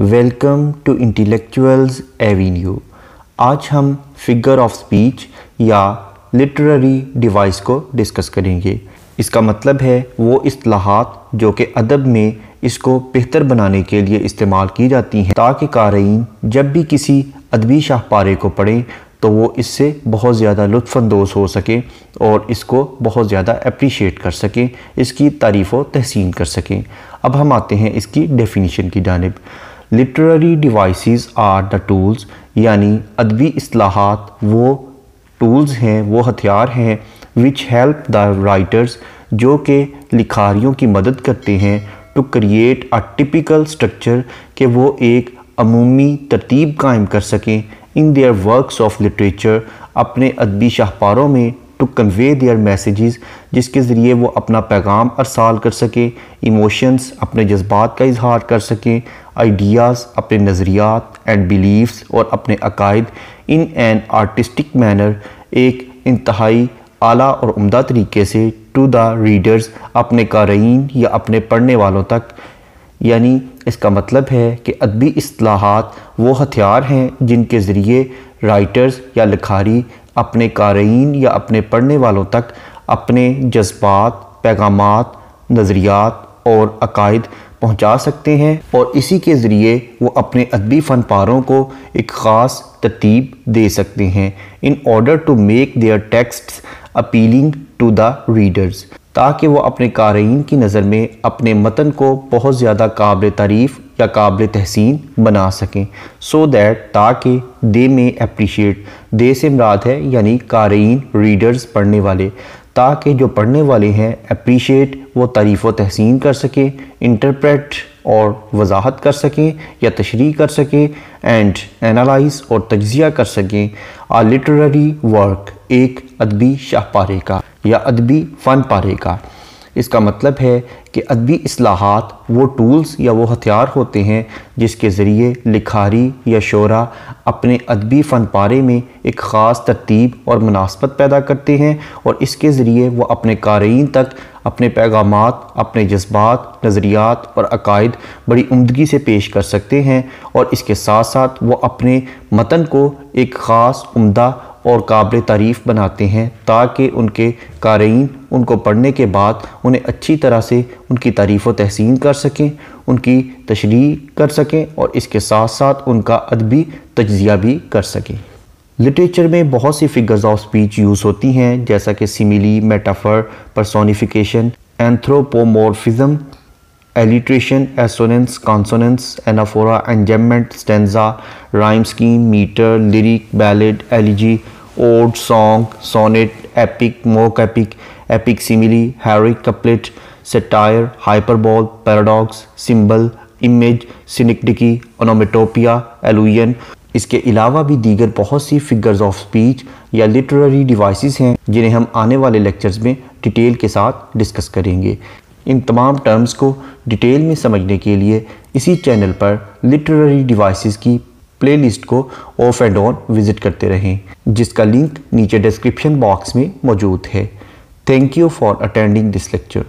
Welcome to intellectuals avenue आज हम figure of speech या लिटररी डिवाइस को डिस्कस करेंगे इसका मतलब है वो असलाहत जो कि अदब में इसको बेहतर बनाने के लिए इस्तेमाल की जाती हैं ताकि कारीन जब भी किसी अदबी शाहपारे को पढ़ें तो वो इससे बहुत ज़्यादा लुफानंदोज़ हो सकें और इसको बहुत ज़्यादा अप्रीशिएट कर सकें इसकी तारीफ़ व तहसीन कर सकें अब हम आते हैं इसकी डेफिनीशन की जानब literary devices are the tools यानी अदबी असलाहत वो टूल्स हैं वो हथियार हैं विच हेल्प द राइटर्स जो कि लिखारियों की मदद करते हैं to create a typical structure कि वो एक अमूमी तरतीब कायम कर सकें in their works of literature अपने अदबी शाहपारों में टू कन्वे दियर मैसेजेस जिसके ज़रिए वो अपना पैगाम अरसाल कर सकें इमोशंस अपने जज्बात का इजहार कर सकें आइडियाज़ अपने नज़रियात एंड बिलीव्स और अपने अकायद इन एन आर्टिस्टिक मैनर एक इंतहाई आला और उम्दा तरीके से टू द रीडर्स अपने कारीन या अपने पढ़ने वालों तक यानी इसका मतलब है कि अदबी असलाहत वो हथियार हैं जिनके ज़रिए राइटर्स या लिखारी अपने कारीन या अपने पढ़ने वालों तक अपने जज्बात पैगाम नज़रियात और अकायद पहुँचा सकते हैं और इसी के ज़रिए वो अपने अदबी फ़न पारों को एक ख़ास तरतीब दे सकते हैं in order to make their text appealing to the readers ताकि वह अपने कारीन की नज़र में अपने मतन को बहुत ज़्यादा काबिल तारीफ़ या काबिल तहसीन बना सकें सो दैट ताकि दे में अप्रीशिएट दे से मराद है यानी कारीन रीडर्स पढ़ने वाले ताकि जो पढ़ने वाले हैं अप्रीशिएट वो तारीफ़ व तहसीन कर सकें इंटरप्रेट और वजाहत कर सकें या तशरी कर सकें एंड एनालाइज और तजिया कर सकें आ लिटररी वर्क एक अदबी शाह पारे का या अदबी फ़न पारे का इसका मतलब है कि अदबी असलाहत वो टूल्स या वो हथियार होते हैं जिसके ज़रिए लिखारी या शरा अपने अदबी फ़न पारे में एक ख़ास तरतीब और मुनासबत पैदा करते हैं और इसके ज़रिए वह अपने कारीन तक अपने पैगाम अपने जज्बात नज़रियात और अकायद बड़ी उमदगी से पेश कर सकते हैं और इसके साथ साथ वह अपने मतन को एक ख़ास उमदा और काबिल तारीफ़ बनाते हैं ताकि उनके कारीन उनको पढ़ने के बाद उन्हें अच्छी तरह से उनकी तारीफ़ व तहसीन कर सकें उनकी तशरी कर सकें और इसके साथ साथ उनका अदबी तजिया भी कर सकें लिटरेचर में बहुत सी फिगर्स ऑफ स्पीच यूज़ होती हैं जैसा कि simile metaphor personification anthropomorphism alliteration assonance consonance anaphora enjambment stanza rhyme scheme meter lyric ballad elegy ode song sonnet epic mock epic epic simile heroic couplet satire hyperbole paradox symbol image synecdoche onomatopoeia allusion इसके अलावा भी दीगर बहुत सी figures of speech या literary devices हैं जिन्हें हम आने वाले लेक्चर्स में डिटेल के साथ डिस्कस करेंगे इन तमाम टर्म्स को डिटेल में समझने के लिए इसी चैनल पर लिटररी डिवाइसेस की प्लेलिस्ट को ऑफ एंड ऑन विज़िट करते रहें जिसका लिंक नीचे डिस्क्रिप्शन बॉक्स में मौजूद है Thank you for attending this lecture.